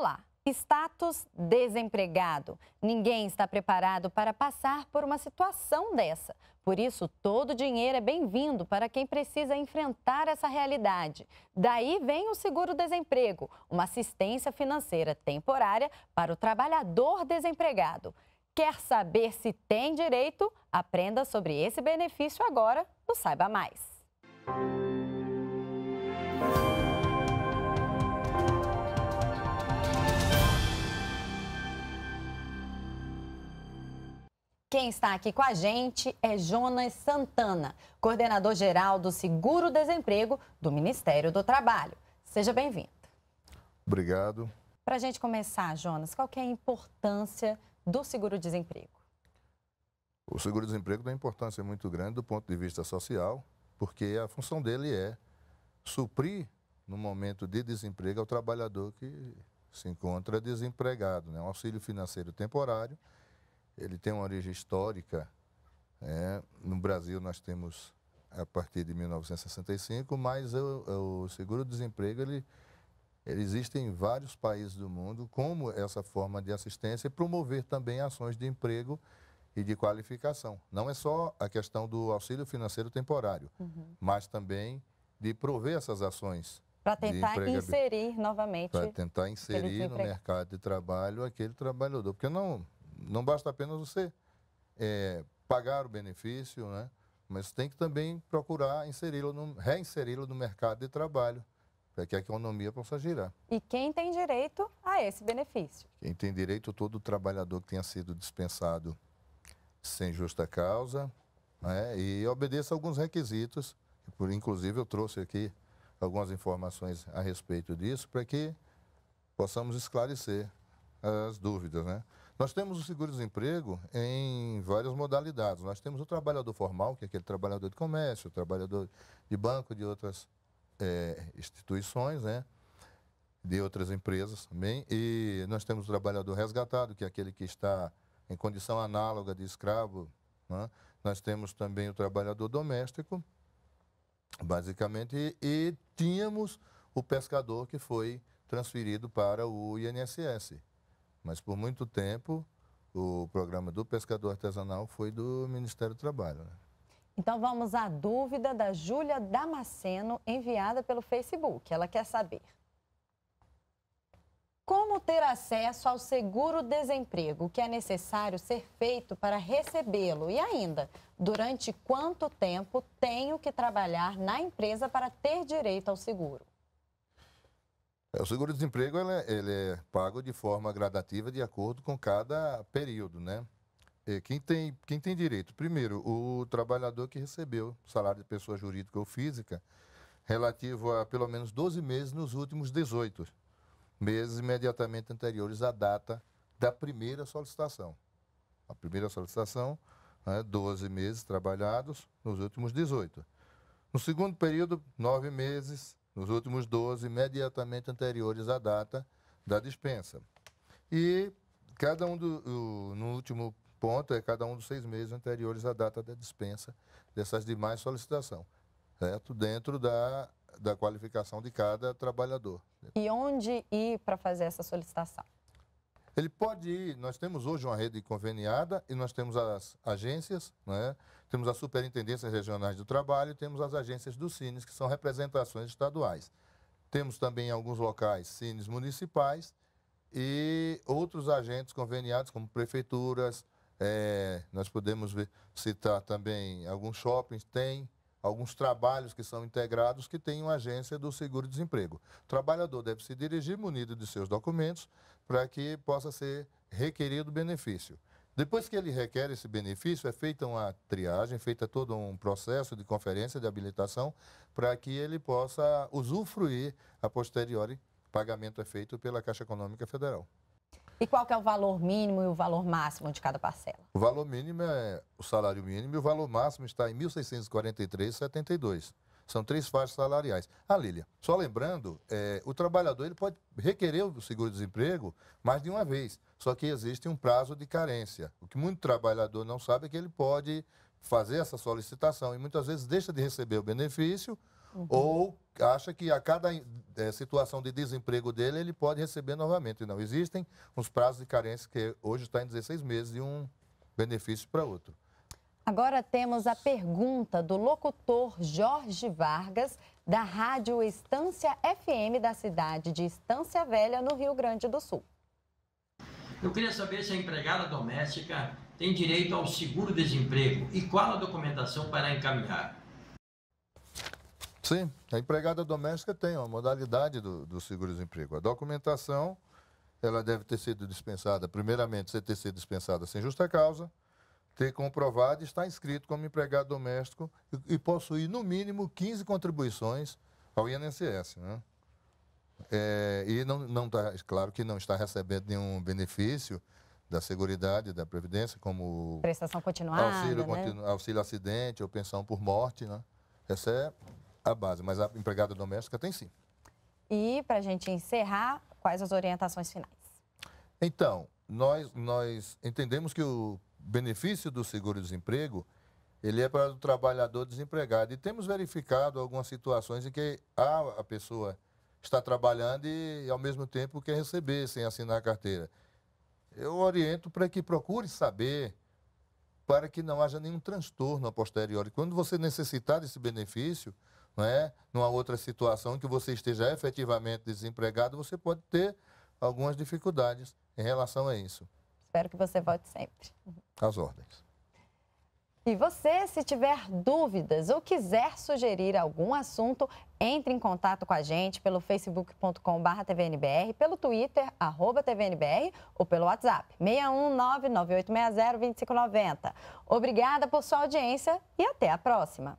rolar. Status desempregado. Ninguém está preparado para passar por uma situação dessa. Por isso, todo dinheiro é bem-vindo para quem precisa enfrentar essa realidade. Daí vem o seguro-desemprego, uma assistência financeira temporária para o trabalhador desempregado. Quer saber se tem direito? Aprenda sobre esse benefício agora no Saiba Mais. quem está aqui com a gente é Jonas Santana, coordenador geral do Seguro Desemprego do Ministério do Trabalho. Seja bem-vindo. Obrigado. Para a gente começar, Jonas, qual é a importância do seguro-desemprego? O seguro-desemprego tem uma importância muito grande do ponto de vista social, porque a função dele é suprir, no momento de desemprego, ao trabalhador que se encontra desempregado, né? um auxílio financeiro temporário ele tem uma origem histórica. É, no Brasil nós temos a partir de 1965, mas o, o seguro-desemprego ele, ele existe em vários países do mundo como essa forma de assistência e promover também ações de emprego e de qualificação. Não é só a questão do auxílio financeiro temporário, uhum. mas também de prover essas ações. Para tentar inserir novamente. Para tentar inserir no mercado de trabalho aquele trabalhador. Porque não, não basta apenas você é, pagar o benefício, né? mas tem que também procurar inseri-lo no, reinseri-lo no mercado de trabalho para que a economia possa girar. E quem tem direito a esse benefício? Quem tem direito, todo trabalhador que tenha sido dispensado sem justa causa né? e obedeça alguns requisitos. Por, inclusive, eu trouxe aqui algumas informações a respeito disso para que possamos esclarecer as dúvidas, né? Nós temos o seguro-desemprego em várias modalidades. Nós temos o trabalhador formal, que é aquele trabalhador de comércio, trabalhador de banco, de outras é, instituições, né? de outras empresas também. E nós temos o trabalhador resgatado, que é aquele que está em condição análoga de escravo. Né? Nós temos também o trabalhador doméstico, basicamente, e, e tínhamos o pescador que foi transferido para o INSS. Mas por muito tempo, o programa do pescador artesanal foi do Ministério do Trabalho. Né? Então vamos à dúvida da Júlia Damasceno, enviada pelo Facebook. Ela quer saber. Como ter acesso ao seguro-desemprego? O que é necessário ser feito para recebê-lo? E ainda, durante quanto tempo tenho que trabalhar na empresa para ter direito ao seguro? É, o seguro-desemprego ele, é, ele, é pago de forma gradativa de acordo com cada período, né? E quem, tem, quem tem direito? Primeiro, o trabalhador que recebeu salário de pessoa jurídica ou física relativo a pelo menos 12 meses nos últimos 18 meses imediatamente anteriores à data da primeira solicitação. A primeira solicitação, né, 12 meses trabalhados nos últimos 18. No segundo período, 9 meses nos últimos 12 imediatamente anteriores à data da dispensa. E cada um do, o, no último ponto é cada um dos seis meses anteriores à data da dispensa dessas demais solicitação, certo? Dentro da, da qualificação de cada trabalhador. E onde ir para fazer essa solicitação? Ele pode ir, nós temos hoje uma rede conveniada e nós temos as agências, né? temos as superintendências regionais do trabalho, temos as agências do CINES, que são representações estaduais. Temos também em alguns locais CINES municipais e outros agentes conveniados, como prefeituras, é, nós podemos ver, citar também alguns shoppings, tem alguns trabalhos que são integrados que tem uma agência do seguro-desemprego. O trabalhador deve se dirigir munido de seus documentos para que possa ser requerido o benefício. Depois que ele requer esse benefício, é feita uma triagem, feita todo um processo de conferência de habilitação para que ele possa usufruir a posteriori. Pagamento é feito pela Caixa Econômica Federal. E qual que é o valor mínimo e o valor máximo de cada parcela? O valor mínimo é o salário mínimo e o valor máximo está em R$ 1.643,72. São três faixas salariais. Ah, Lília, só lembrando, é, o trabalhador ele pode requerer o seguro-desemprego mais de uma vez, só que existe um prazo de carência. O que muito trabalhador não sabe é que ele pode fazer essa solicitação e muitas vezes deixa de receber o benefício uhum. ou acha que a cada é, situação de desemprego dele, ele pode receber novamente. Não, existem uns prazos de carência que hoje está em 16 meses de um benefício para outro. Agora temos a pergunta do locutor Jorge Vargas, da Rádio Estância FM da cidade de Estância Velha, no Rio Grande do Sul. Eu queria saber se a empregada doméstica tem direito ao seguro-desemprego e qual a documentação para encaminhar. Sim, a empregada doméstica tem uma modalidade do, do seguro-desemprego. A documentação, ela deve ter sido dispensada, primeiramente, ser ter sido dispensada sem justa causa, ter comprovado estar inscrito como empregado doméstico e, e possuir, no mínimo, 15 contribuições ao INSS, né? É, e não, não tá, claro que não está recebendo nenhum benefício da Seguridade, da Previdência, como... Prestação continuada, auxílio, né? continu, auxílio acidente ou pensão por morte, né? Essa é a base, mas a empregada doméstica tem sim. E, para a gente encerrar, quais as orientações finais? Então, nós, nós entendemos que o benefício do seguro-desemprego ele é para o trabalhador desempregado. E temos verificado algumas situações em que a, a pessoa está trabalhando e, ao mesmo tempo, quer receber sem assinar a carteira. Eu oriento para que procure saber para que não haja nenhum transtorno a posteriori. Quando você necessitar desse benefício, não é? numa outra situação que você esteja efetivamente desempregado, você pode ter algumas dificuldades em relação a isso. Espero que você volte sempre. as ordens. E você, se tiver dúvidas ou quiser sugerir algum assunto, entre em contato com a gente pelo facebook.com.br tvnbr, pelo twitter, arroba tvnbr ou pelo whatsapp 61998602590. Obrigada por sua audiência e até a próxima.